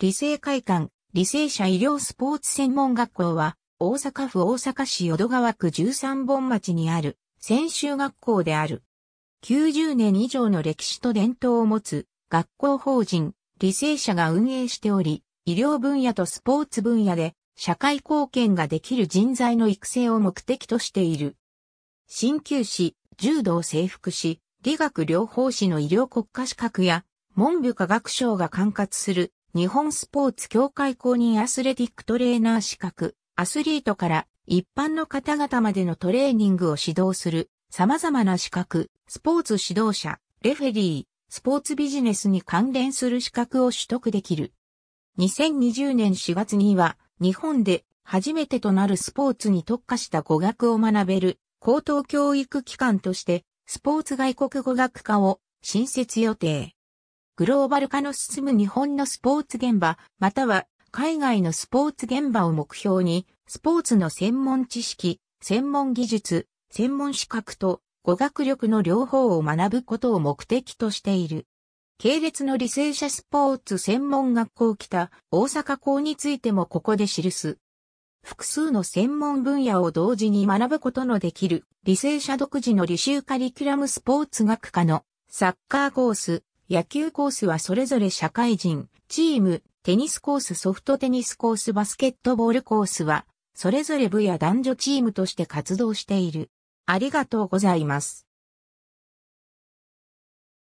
理性会館、理性者医療スポーツ専門学校は、大阪府大阪市淀川区13本町にある、専修学校である。90年以上の歴史と伝統を持つ、学校法人、理性者が運営しており、医療分野とスポーツ分野で、社会貢献ができる人材の育成を目的としている。鍼灸師、柔道征服し、理学療法士の医療国家資格や、文部科学省が管轄する日本スポーツ協会公認アスレティックトレーナー資格、アスリートから一般の方々までのトレーニングを指導する様々な資格、スポーツ指導者、レフェリー、スポーツビジネスに関連する資格を取得できる。2020年4月には日本で初めてとなるスポーツに特化した語学を学べる高等教育機関としてスポーツ外国語学科を新設予定。グローバル化の進む日本のスポーツ現場、または海外のスポーツ現場を目標に、スポーツの専門知識、専門技術、専門資格と語学力の両方を学ぶことを目的としている。系列の履正社スポーツ専門学校北大阪校についてもここで記す。複数の専門分野を同時に学ぶことのできる、履正社独自の履修カリキュラムスポーツ学科のサッカーコース、野球コースはそれぞれ社会人、チーム、テニスコースソフトテニスコースバスケットボールコースは、それぞれ部や男女チームとして活動している。ありがとうございます。